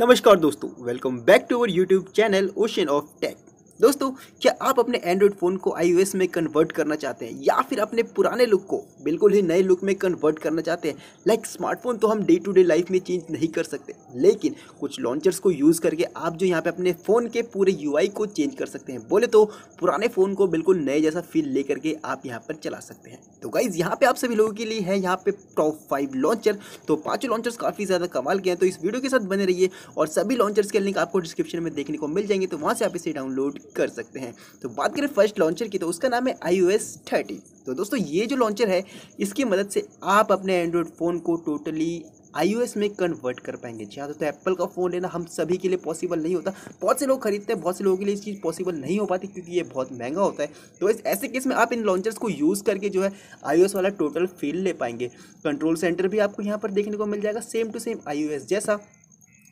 नमस्कार दोस्तों welcome back to our YouTube channel ocean of tech दोस्तों क्या आप अपने एंड्रॉयड फ़ोन को आई में कन्वर्ट करना चाहते हैं या फिर अपने पुराने लुक को बिल्कुल ही नए लुक में कन्वर्ट करना चाहते हैं लाइक स्मार्टफोन तो हम डे टू डे लाइफ में चेंज नहीं कर सकते लेकिन कुछ लॉन्चर्स को यूज़ करके आप जो यहाँ पे अपने फ़ोन के पूरे यू को चेंज कर सकते हैं बोले तो पुराने फ़ोन को बिल्कुल नए जैसा फील ले करके आप यहाँ पर चला सकते हैं तो गाइज़ यहाँ पर आप सभी लोगों के लिए है यहाँ पे टॉप फाइव लॉन्चर तो पाँचों लॉन्चर्स काफ़ी ज़्यादा कमाल के हैं तो इस वीडियो के साथ बने रहिए और सभी लॉन्चर्स के लिंक आपको डिस्क्रिप्शन में देखने को मिल जाएंगे तो वहाँ से आप इसे डाउनलोड कर सकते हैं तो बात करें फर्स्ट लॉन्चर की तो उसका नाम है आई ओ एस थर्टी तो दोस्तों ये जो लॉन्चर है इसकी मदद से आप अपने एंड्रॉयड फ़ोन को टोटली आईओएस में कन्वर्ट कर पाएंगे जी हाँ तो एप्पल का फ़ोन लेना हम सभी के लिए पॉसिबल नहीं होता बहुत से लोग खरीदते हैं बहुत से लोगों के लिए इस चीज़ पॉसिबल नहीं हो पाती क्योंकि ये बहुत महंगा होता है तो इस ऐसे केस में आप इन लॉन्चर्स को यूज़ करके जो है आईओएस वाला टोटल फील ले पाएंगे कंट्रोल सेंटर भी आपको यहाँ पर देखने को मिल जाएगा सेम टू सेम आई जैसा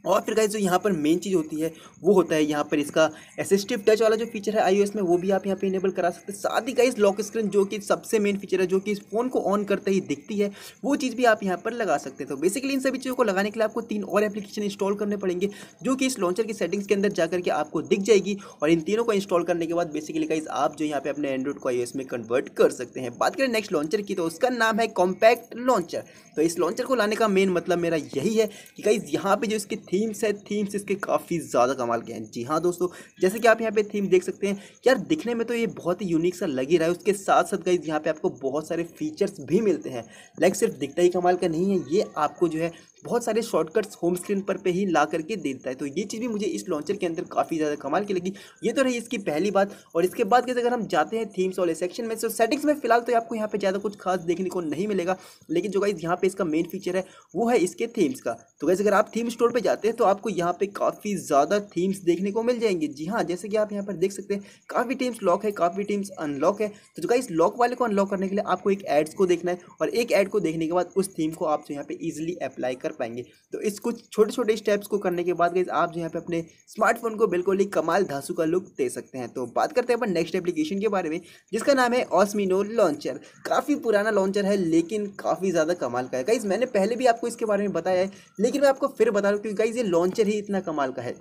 और फिर गाइज जो यहाँ पर मेन चीज़ होती है वो होता है यहाँ पर इसका असिस्टिव टच वाला जो फीचर है आईओएस में वो भी आप यहाँ पे इनेबल करा सकते हैं साथ ही गाइज लॉक स्क्रीन जो कि सबसे मेन फीचर है जो कि इस फोन को ऑन करते ही दिखती है वो चीज़ भी आप यहाँ पर लगा सकते हैं तो बेसिकली इन सभी चीज़ों को लगाने के लिए आपको तीन और एप्लीकेशन इंस्टॉल करने पड़ेंगे जो कि इस लॉन्चर की सेटिंग्स के अंदर जाकर के आपको दिख जाएगी और इन तीनों को इंस्टॉल करने के बाद बेसिकली गाइज आप जो यहाँ पे अपने एंड्रॉइड को आई में कन्वर्ट कर सकते हैं बात करें नेक्स्ट लॉन्चर की तो उसका नाम है कॉम्पैक्ट लॉन्चर तो इस लॉन्चर को लाने का मेन मतलब मेरा यही है कि गाइज यहाँ पर जो इसकी थीम्स है थीम्स इसके काफ़ी ज़्यादा कमाल के हैं जी हाँ दोस्तों जैसे कि आप यहाँ पे थीम देख सकते हैं यार दिखने में तो ये बहुत ही यूनिक सा लग ही रहा है उसके साथ साथ गई यहाँ पे आपको बहुत सारे फीचर्स भी मिलते हैं लाइक सिर्फ दिखता ही कमाल का नहीं है ये आपको जो है बहुत सारे शॉर्टकट्स होम स्क्रीन पर पे ही ला करके दे देता है तो ये चीज़ भी मुझे इस लॉन्चर के अंदर काफ़ी ज़्यादा कमाल की लगी ये तो रही इसकी पहली बात और इसके बाद कैसे अगर हम जाते हैं थीम्स वाले सेक्शन में तो सेटिंग्स में फिलहाल तो आपको यहाँ पर ज़्यादा कुछ खास देखने को नहीं मिलेगा लेकिन जो गाइज यहाँ पर इसका मेन फीचर है वो है इसके थीम्स का तो कैसे अगर आप थीम स्टोर पर जाते हैं तो आपको यहाँ पर काफ़ी ज़्यादा थीम्स देखने को मिल जाएंगे जी हाँ जैसे कि आप यहाँ पर देख सकते हैं काफ़ी टीम्स लॉक है काफ़ी टीम्स अनलॉक है तो जो गाइज लॉक वाले को अनलॉक करने के लिए आपको एक एड्स को देखना है और एक एड को देखने के बाद उस थीम को आप जो यहाँ पर ईजिली अप्लाई कर पाएंगे तो इस कुछ छोटे छोटे स्टेप्स को करने के बाद गई आप जो यहाँ पे अपने स्मार्टफोन को बिल्कुल ही कमाल धासु का लुक दे सकते हैं तो बात करते हैं अपन नेक्स्ट एप्लीकेशन के बारे में जिसका नाम है ऑसमिनो लॉन्चर काफ़ी पुराना लॉन्चर है लेकिन काफ़ी ज़्यादा कमाल का है गाइज मैंने पहले भी आपको इसके बारे में बताया है लेकिन मैं आपको फिर बता रहा हूँ क्योंकि गाइज ये लॉन्चर ही इतना कमाल का है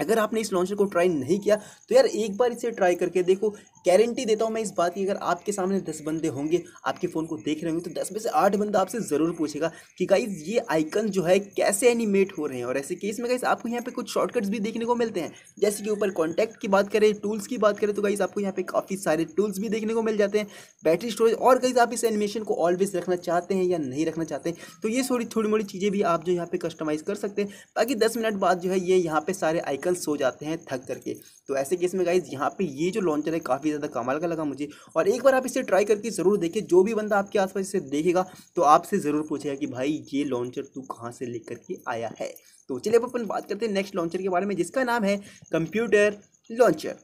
अगर आपने इस लॉन्चर को ट्राई नहीं किया तो यार एक बार इसे ट्राई करके देखो गारंटी देता हूँ मैं इस बात की अगर आपके सामने दस बंदे होंगे आपके फ़ोन को देख रहे होंगे तो दस में से आठ बंदा आपसे ज़रूर पूछेगा कि गाइज ये आइकन जो है कैसे एनिमेट हो रहे हैं और ऐसे केस में गाइस आपको यहाँ पे कुछ शॉर्टकट्स भी देखने को मिलते हैं जैसे कि ऊपर कॉन्टैक्ट की बात करें टूल्स की बात करें तो गाइज आपको यहाँ पे काफ़ी सारे टूल्स भी देखने को मिल जाते हैं बैटरी स्टोरेज और गाइज आप इस एनिमेशन को ऑलवेज रखना चाहते हैं या नहीं रखना चाहते तो ये थोड़ी थोड़ी मोड़ी चीज़ें भी आप जो यहाँ पे कस्टमाइज़ कर सकते हैं बाकी दस मिनट बाद जो है ये यहाँ पे सारे आइकन आइकन सो जाते हैं थक करके तो ऐसे केस में गाइज यहाँ पे ये जो लॉन्चर है काफ़ी ज़्यादा कमाल का लगा मुझे और एक बार आप इसे ट्राई करके ज़रूर देखिए जो भी बंदा आपके आसपास इसे देखेगा तो आपसे ज़रूर पूछेगा कि भाई ये लॉन्चर तू कहाँ से लेकर करके आया है तो चलिए अब अपन बात करते हैं नेक्स्ट लॉन्चर के बारे में जिसका नाम है कंप्यूटर लॉन्चर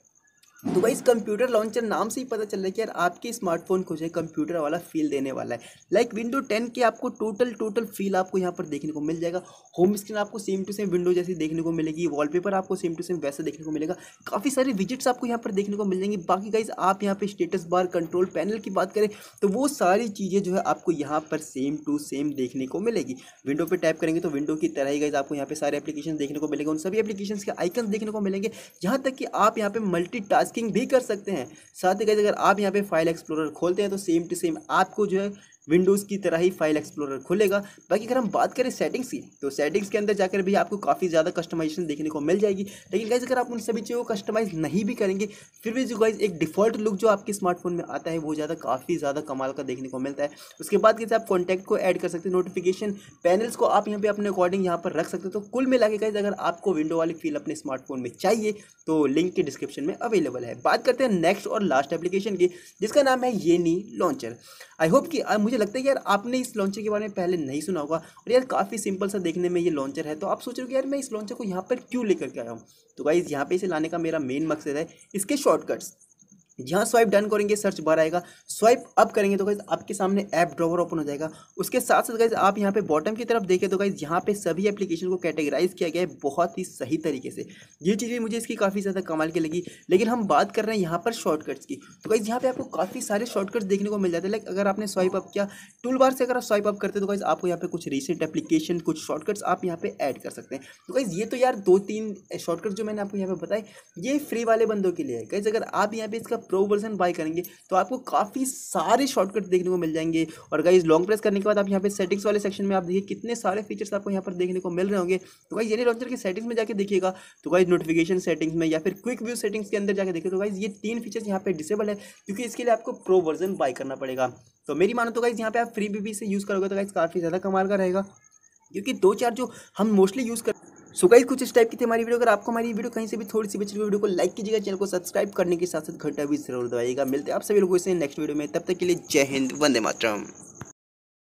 तो भाई इस कंप्यूटर लॉन्चर नाम से ही पता चल रहा है कि यार आपके स्मार्टफोन को जो है कंप्यूटर वाला फील देने वाला है लाइक विंडो टेन के आपको टोटल टोटल फील आपको यहाँ पर देखने को मिल जाएगा होम स्क्रीन आपको सेम टू सेम विंडो जैसी देखने को मिलेगी वॉलपेपर आपको सेम टू सेम वैसा देखने को मिलेगा काफ़ी सारे विजिट्स आपको यहाँ पर देखने को मिल जाएंगे बाकी गाइज आप यहाँ पर स्टेटस बार कंट्रोल पैनल की बात करें तो वो सारी चीज़ें जो है आपको यहाँ पर सेम टू सेम देखने को मिलेगी विंडो पर टाइप करेंगे तो विंडो की तरह ही गाइज आपको यहाँ पर सारे एप्लीकेशन देखने को मिलेंगे उन सभी एप्लीकेशन के आइकन देखने को मिलेंगे यहाँ तक कि आप यहाँ पर मल्टी टास्किंग भी कर सकते हैं साथ ही कहते अगर आप यहाँ पे फाइल एक्सप्लोरर खोलते हैं तो सेम टू सेम आपको जो है विंडोज़ की तरह ही फाइल एक्सप्लोरर खुलेगा बाकी अगर हम बात करें सेटिंग्स की तो सेटिंग्स के अंदर जाकर भी आपको काफ़ी ज़्यादा कस्टमाइजेशन देखने को मिल जाएगी लेकिन गाइज अगर आप उन सभी चीज़ों को कस्टमाइज़ नहीं भी करेंगे फिर भी जो गाइज एक डिफ़ॉल्ट लुक जो आपके स्मार्टफोन में आता है वो ज़्यादा काफ़ी ज़्यादा कमाल का देखने को मिलता है उसके बाद कैसे आप कॉन्टैक्ट को ऐड कर सकते हैं नोटिफिकेशन पैनल्स को आप यहाँ पे अपने अकॉर्डिंग यहाँ पर रख सकते हो तो कुल मिला के गाइज अगर आपको विंडो वाली फील अपने स्मार्टफोन में चाहिए तो लिंक के डिस्क्रिप्शन में अवेलेबल है बात करते हैं नेक्स्ट और लास्ट एप्लीकेशन की जिसका नाम है ये नी लॉन्चर आई होप कि मुझे मुझे लगता है यार आपने इस लॉन्चर के बारे में पहले नहीं सुना होगा और यार काफ़ी सिंपल सा देखने में ये लॉन्चर है तो आप सोच रहे हो कि यार मैं इस लॉन्चर को यहाँ पर क्यों लेकर के आया हूँ तो गाइज़ यहाँ पे इसे लाने का मेरा मेन मकसद है इसके शॉर्टकट्स जहाँ स्वाइप डन करेंगे सर्च बार आएगा स्वाइप अप करेंगे तो गाइज आपके सामने ऐप ड्रॉवर ओपन हो जाएगा उसके साथ साथ गाइज आप यहाँ पे बॉटम की तरफ देखें तो गाइज यहाँ पे सभी एप्लीकेशन को कैटेगराइज किया गया है बहुत ही सही तरीके से ये चीज़ भी मुझे इसकी काफ़ी ज़्यादा कमाल की लगी लेकिन हम बात कर रहे हैं यहाँ पर शॉर्टकट्स की तो गाइज यहाँ पर आपको काफ़ी सारे शॉर्टकट्स देखने को मिल जाते हैं लाइक अगर आपने स्वाइप अप किया टूल बार से अगर आप स्वाइप अप करते तो गाइज आपको यहाँ पे कुछ रिसेंट एप्लीकेशन कुछ शॉर्टकट्स आप यहाँ पर ऐड कर सकते हैं तो गाइज ये तो यार दो तीन शॉर्टकट जो मैंने आपको यहाँ पे बताए ये फ्री वाले बंदों के लिए है गाइज अगर आप यहाँ पे इसका प्रो वर्जन बाय करेंगे तो आपको काफ़ी सारे शॉर्टकट देखने को मिल जाएंगे और गाइज लॉन्ग प्रेस करने के बाद आप यहाँ पे सेटिंग्स वाले सेक्शन में आप देखिए कितने सारे फीचर्स आपको यहाँ पर देखने को मिल रहे होंगे तो गाइज ये लॉन्चर के सेटिंग्स में जाकर देखिएगा तो गाइज नोटिफिकेशन सेटिंग्स में या फिर क्विक व्यू सेटिंग्स के अंदर जाकर देखिए तो गाइज ये तीन फीचर्स यहाँ पर डिसेबल है क्योंकि इसके लिए आपको प्रो वर्जन बाय करना पड़ेगा तो मेरी मानो तो गाइज यहाँ पे आप फ्री बीबी से यूज़ करोगे तो गाइज काफ़ी ज़्यादा कमाल का रहेगा क्योंकि दो चार जो हम मोस्टली यूज़ कर सो गाइस कुछ इस टाइप की थी हमारी वीडियो अगर आपको हमारी वीडियो कहीं से भी थोड़ी सी बच्ची वीडियो को लाइक कीजिएगा चैनल को सब्सक्राइब करने के साथ साथ घंटा भी जरूर दबाइएगा मिलते हैं आप सभी लोगों से नेक्स्ट वीडियो में तब तक के लिए जय हिंद वंदे मातरम